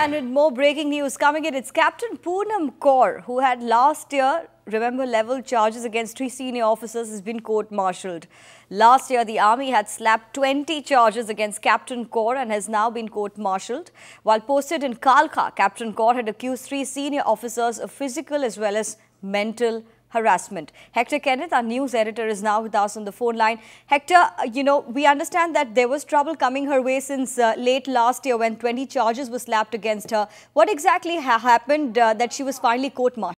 And with more breaking news coming in, it's Captain Poonam Kaur who had last year, remember, leveled charges against three senior officers has been court-martialed. Last year, the army had slapped 20 charges against Captain Kaur and has now been court-martialed. While posted in Kalka, Captain Kaur had accused three senior officers of physical as well as mental harassment. Hector Kenneth, our news editor, is now with us on the phone line. Hector, uh, you know, we understand that there was trouble coming her way since uh, late last year when 20 charges were slapped against her. What exactly ha happened uh, that she was finally court-martialed?